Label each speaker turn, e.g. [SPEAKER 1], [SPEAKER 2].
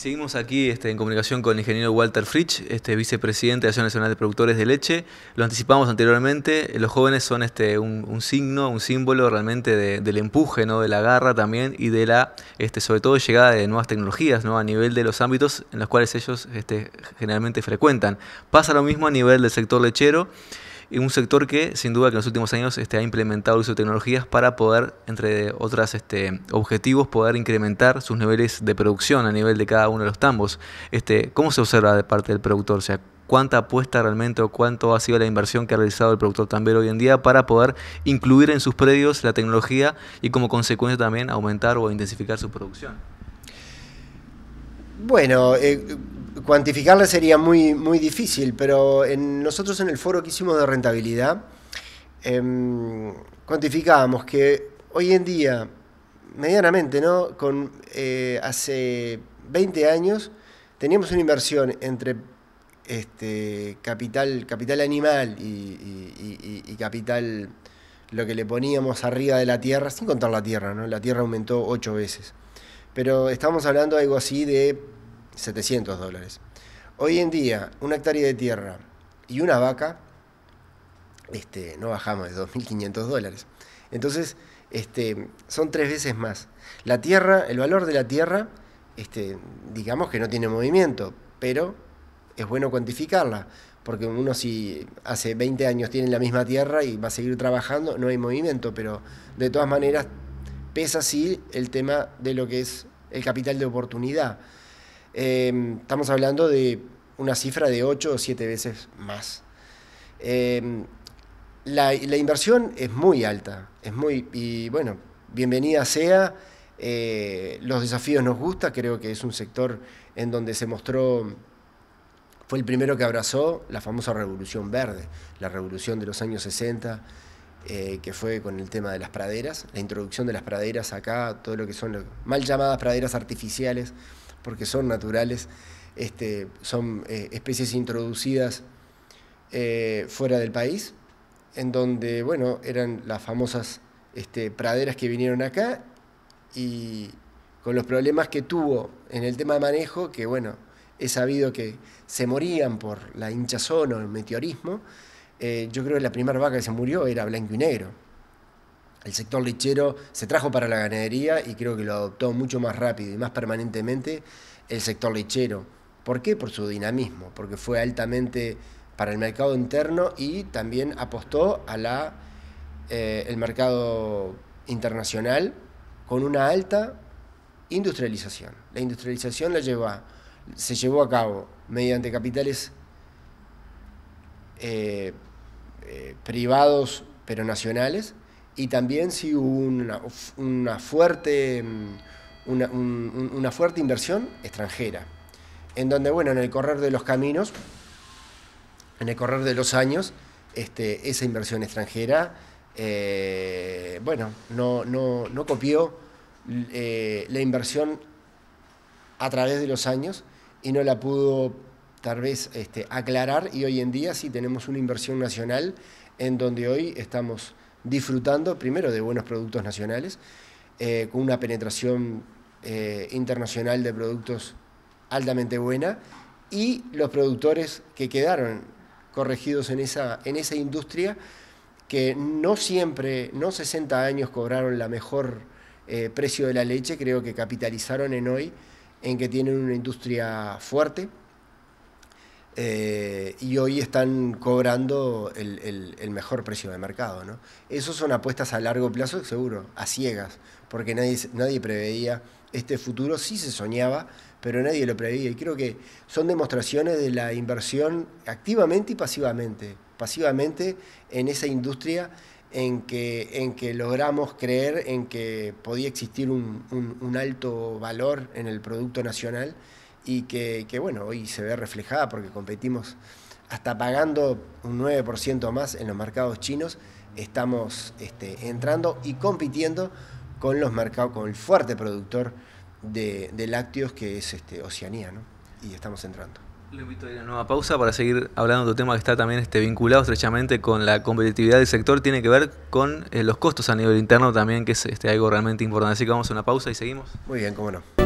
[SPEAKER 1] seguimos aquí este, en comunicación con el ingeniero Walter Fritsch, este, vicepresidente de la Asociación Nacional de Productores de Leche. Lo anticipamos anteriormente, los jóvenes son este, un, signo, un símbolo realmente del empuje, ¿no? de la garra también y de la, este, sobre todo, llegada de nuevas tecnologías ¿no? a nivel de los ámbitos en los cuales ellos este, generalmente frecuentan. Pasa lo mismo a nivel del sector lechero un sector que sin duda que en los últimos años este, ha implementado uso de tecnologías para poder, entre otros este, objetivos, poder incrementar sus niveles de producción a nivel de cada uno de los tambos. Este, ¿Cómo se observa de parte del productor? O sea, ¿cuánta apuesta realmente o cuánto ha sido la inversión que ha realizado el productor tambero hoy en día para poder incluir en sus predios la tecnología y como consecuencia también aumentar o intensificar su producción?
[SPEAKER 2] Bueno, eh, cuantificarla sería muy, muy difícil, pero en, nosotros en el foro que hicimos de rentabilidad em, cuantificábamos que hoy en día, medianamente, ¿no? Con, eh, hace 20 años teníamos una inversión entre este, capital, capital animal y, y, capital lo que le poníamos arriba de la tierra, sin contar la tierra, ¿no? La tierra aumentó 8 veces. Pero estamos hablando algo así de 700 dólares. Hoy en día, una hectárea de tierra y una vaca, este, no bajamos de 2.500 dólares. Entonces, este, son tres veces más. La tierra, el valor de la tierra, este, digamos que no tiene movimiento, pero es bueno cuantificarla, porque uno si hace 20 años tiene la misma tierra y va a seguir trabajando, no hay movimiento, pero de todas maneras pesa sí el tema de lo que es el capital de oportunidad. Em, estamos hablando de una cifra de 8 o 7 veces más. Em, la, inversión es muy alta, es muy, y bueno, bienvenida sea, eh, los desafíos nos gusta, creo que es un sector en donde se mostró, fue el primero que abrazó la famosa revolución verde, la revolución de los años 60, eh, que fue con el tema de las praderas, la introducción de las praderas acá, todo lo que son mal llamadas praderas artificiales, porque son naturales, este, son eh, especies introducidas eh, fuera del país, en donde, bueno, eran las famosas este, praderas que vinieron acá y con los problemas que tuvo en el tema de manejo, que bueno, he sabido que se morían por la hinchazón o el meteorismo, eh, yo creo que la primera vaca que se murió era blanco y negro el sector lechero se trajo para la ganadería y creo que lo adoptó mucho más rápido y más permanentemente el sector lechero. ¿Por qué? Por su dinamismo, porque fue altamente para el mercado interno y también apostó al eh, mercado internacional con una alta industrialización. La industrialización la lleva, se llevó a cabo mediante capitales eh, eh, privados pero nacionales y también si hubo una, fuerte, mm, una, fuerte inversión extranjera, en donde, bueno, en el correr de los caminos, en el correr de los años, este, esa inversión extranjera, eh, bueno, no, copió eh, la inversión a través de los años y no la pudo tal vez este, aclarar y hoy en día sí tenemos una inversión nacional en donde hoy estamos disfrutando primero de buenos productos nacionales, eh, con una penetración eh, internacional de productos altamente buena, y los productores que quedaron corregidos en esa, en esa industria, que no siempre, no 60 años cobraron la mejor eh, precio de la leche, creo que capitalizaron en hoy en que tienen una industria fuerte, eh, y hoy están cobrando el, mejor precio de mercado. ¿no? son apuestas a largo plazo, seguro, a ciegas, porque nadie, nadie preveía este futuro, sí se soñaba, pero nadie lo preveía. Y creo que son demostraciones de la inversión activamente y pasivamente, pasivamente en esa industria en que, en que logramos creer en que podía existir un alto valor en el Producto Nacional y que, bueno, hoy se ve reflejada porque competimos hasta pagando un 9% más en los mercados chinos, estamos este, entrando y compitiendo con los mercados, con el fuerte productor de, lácteos que es este, Oceanía, ¿no? Y estamos entrando. Le
[SPEAKER 1] invito a ir a una nueva pausa para seguir hablando de un tema que está también este, vinculado estrechamente con la competitividad del sector, tiene que ver con eh, los costos a nivel interno también, que es este, algo realmente importante. Así que vamos a una pausa y seguimos. Muy bien, cómo
[SPEAKER 2] no.